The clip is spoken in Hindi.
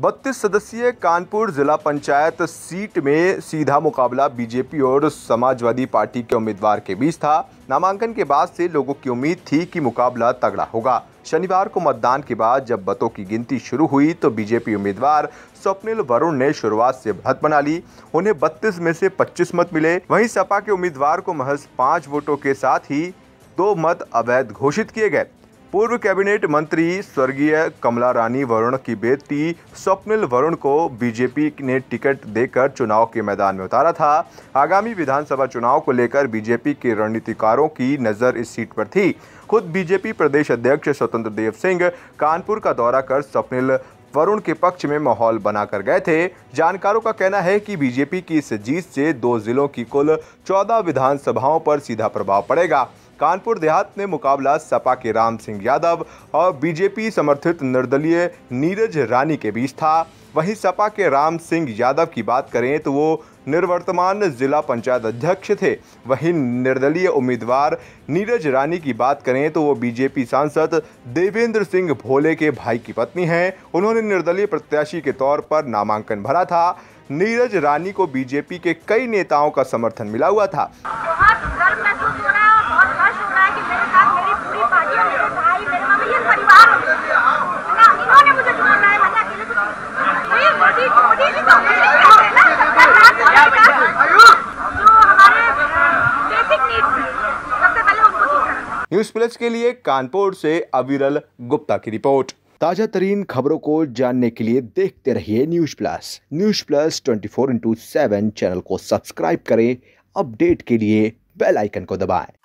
बत्तीस सदस्यीय कानपुर जिला पंचायत सीट में सीधा मुकाबला बीजेपी और समाजवादी पार्टी के उम्मीदवार के बीच था नामांकन के बाद से लोगों की उम्मीद थी कि मुकाबला तगड़ा होगा शनिवार को मतदान के बाद जब बतों की गिनती शुरू हुई तो बीजेपी उम्मीदवार स्वप्निल वरुण ने शुरुआत से बढ़त बना ली उन्हें बत्तीस में से पच्चीस मत मिले वही सपा के उम्मीदवार को महज पाँच वोटों के साथ ही दो मत अवैध घोषित किए गए पूर्व कैबिनेट मंत्री स्वर्गीय कमला रानी वरुण की बेटी स्वप्निल वरुण को बीजेपी ने टिकट देकर चुनाव के मैदान में उतारा था आगामी विधानसभा चुनाव को लेकर बीजेपी के रणनीतिकारों की नज़र इस सीट पर थी खुद बीजेपी प्रदेश अध्यक्ष स्वतंत्र देव सिंह कानपुर का दौरा कर स्वप्निल वरुण के पक्ष में माहौल बनाकर गए थे जानकारों का कहना है कि बीजेपी की इस जीत से दो जिलों की कुल चौदह विधानसभाओं पर सीधा प्रभाव पड़ेगा कानपुर देहात ने मुकाबला सपा के राम सिंह यादव और बीजेपी समर्थित निर्दलीय नीरज रानी के बीच था वहीं सपा के राम सिंह यादव की बात करें तो वो निर्वर्तमान जिला पंचायत अध्यक्ष थे वहीं निर्दलीय उम्मीदवार नीरज रानी की बात करें तो वो बीजेपी सांसद देवेंद्र सिंह भोले के भाई की पत्नी हैं उन्होंने निर्दलीय प्रत्याशी के तौर पर नामांकन भरा था नीरज रानी को बीजेपी के कई नेताओं का समर्थन मिला हुआ था न्यूज प्लस के लिए कानपुर से अविरल गुप्ता की रिपोर्ट ताजा तरीन खबरों को जानने के लिए देखते रहिए news plus news plus twenty four into seven channel को सब्सक्राइब करें अपडेट के लिए बेल आइकन को दबाएं